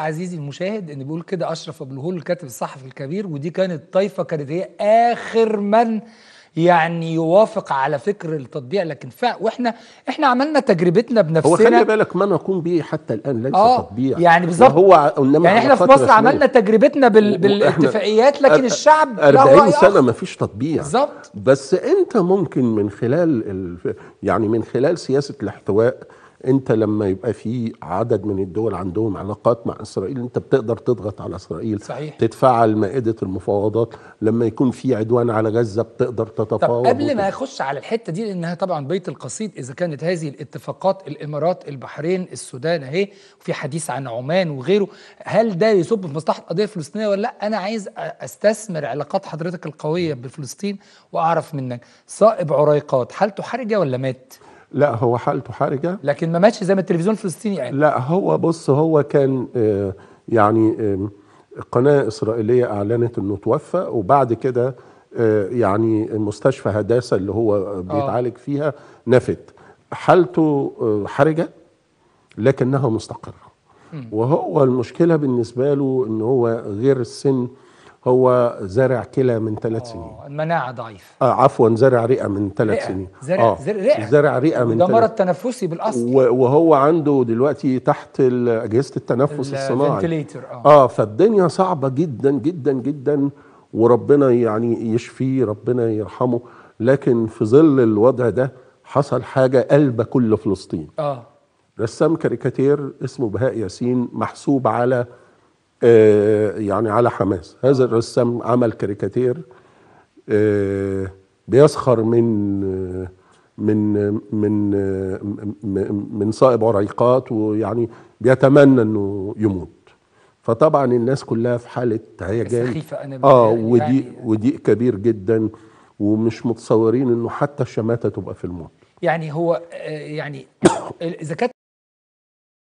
عزيزي المشاهد ان بيقول كده اشرف ابو الهول الكاتب الصحفي الكبير ودي كانت طائفه كانت هي اخر من يعني يوافق على فكر التطبيع لكن فا واحنا احنا عملنا تجربتنا بنفسنا هو خلي بالك ما نقوم به حتى الان ليس آه تطبيع يعني بالظبط هو انما يعني احنا في مصر رسمية. عملنا تجربتنا بال بالاتفاقيات لكن الشعب 40 سنه ما فيش تطبيع بالظبط بس انت ممكن من خلال ال... يعني من خلال سياسه الاحتواء انت لما يبقى في عدد من الدول عندهم علاقات مع اسرائيل انت بتقدر تضغط على اسرائيل صحيح تتفعل مائده المفاوضات لما يكون في عدوان على غزه بتقدر تتفاوض طب قبل ما اخش على الحته دي لانها طبعا بيت القصيد اذا كانت هذه الاتفاقات الامارات البحرين السودان اهي وفي حديث عن عمان وغيره هل ده يصب في مصلحه القضيه الفلسطينيه ولا لا انا عايز استثمر علاقات حضرتك القويه بفلسطين واعرف منك صائب عريقات حالته حرجه ولا مات لا هو حالته حرجه لكن ما ماتش زي ما التلفزيون الفلسطيني يعني لا هو بص هو كان آه، يعني قناه اسرائيليه اعلنت انه توفى وبعد كده آه، يعني مستشفى هداسه اللي هو بيتعالج آه. فيها نفت حالته حرجه لكنها مستقره وهو المشكله بالنسبه له ان هو غير السن هو زارع كلى من ثلاث سنين المناعه ضعيفه آه عفوا زارع رئه من ثلاث سنين زارع آه رئه زارع رئه من ده مرض تنفسي بالاصل وهو عنده دلوقتي تحت اجهزه التنفس الصناعي اه اه فالدنيا صعبه جدا جدا جدا وربنا يعني يشفيه ربنا يرحمه لكن في ظل الوضع ده حصل حاجه قلبه كل فلسطين اه رسام كاريكاتير اسمه بهاء ياسين محسوب على آه، يعني على حماس هذا الرسام عمل كاريكاتير آه، بيسخر من آه، من من من صائب عريقات ويعني بيتمنى انه يموت فطبعا الناس كلها في حاله هيجان سخيفه انا اه يعني وضيق يعني وضيق كبير جدا ومش متصورين انه حتى الشماته تبقى في الموت يعني هو يعني اذا كانت